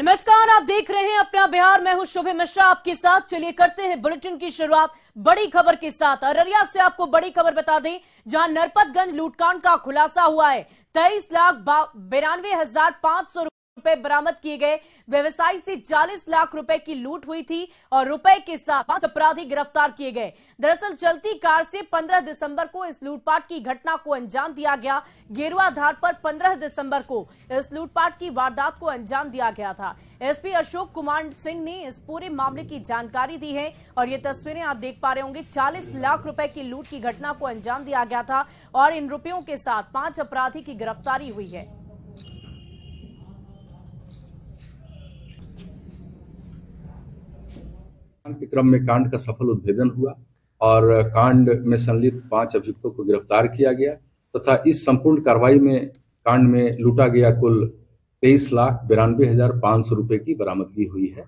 नमस्कार आप देख रहे हैं अपना बिहार मैं हूं शुभे मिश्रा आपके साथ चलिए करते हैं बुलेटिन की शुरुआत बड़ी खबर के साथ अररिया से आपको बड़ी खबर बता दें जहां नरपतगंज लूटकांड का खुलासा हुआ है तेईस लाख बिरानवे हजार पांच सौ रुपए बरामद किए गए व्यवसायी से 40 लाख रुपए की लूट हुई थी और रुपए के साथ पांच अपराधी गिरफ्तार किए गए दरअसल चलती कार से 15 दिसंबर को इस लूटपाट की घटना को अंजाम दिया गया गेरुआ धार पर 15 दिसंबर को इस लूटपाट की वारदात को अंजाम दिया गया था एसपी अशोक कुमार सिंह ने इस पूरे मामले की जानकारी दी है और ये तस्वीरें आप देख पा रहे होंगे 40 लाख रुपए की लूट की घटना को अंजाम दिया गया था और इन रुपयों के साथ पांच अपराधी की गिरफ्तारी हुई है के क्रम में कांड का सफल उद्भेदन हुआ और कांड में संलिप्त पांच अभियुक्तों को गिरफ्तार किया गया तथा इस संपूर्ण कार्रवाई में कांड में लूटा गया कुल तेईस लाख बिरानवे हजार पांच सौ रुपए की बरामदगी हुई है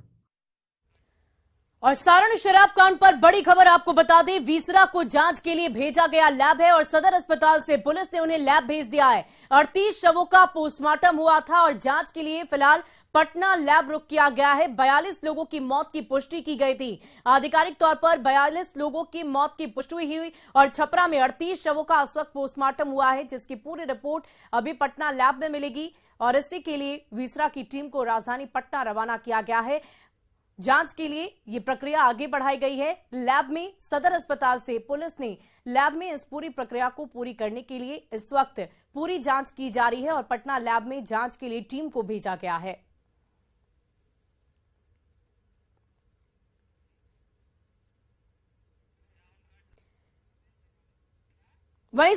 और सारण शराब कांड पर बड़ी खबर आपको बता दें वीसरा को जांच के लिए भेजा गया लैब है और सदर अस्पताल से पुलिस ने उन्हें लैब भेज दिया है अड़तीस शवों का पोस्टमार्टम हुआ था और जांच के लिए फिलहाल पटना लैब रुक किया गया है बयालीस लोगों की मौत की पुष्टि की गई थी आधिकारिक तौर पर बयालीस लोगों की मौत की पुष्टि हुई और छपरा में अड़तीस शवों का इस वक्त पोस्टमार्टम हुआ है जिसकी पूरी रिपोर्ट अभी पटना लैब में मिलेगी और इसी के लिए वीसरा की टीम को राजधानी पटना रवाना किया गया है जांच के लिए ये प्रक्रिया आगे बढ़ाई गई है लैब में सदर अस्पताल से पुलिस ने लैब में इस पूरी प्रक्रिया को पूरी करने के लिए इस वक्त पूरी जांच की जा रही है और पटना लैब में जांच के लिए टीम को भेजा गया है वहीं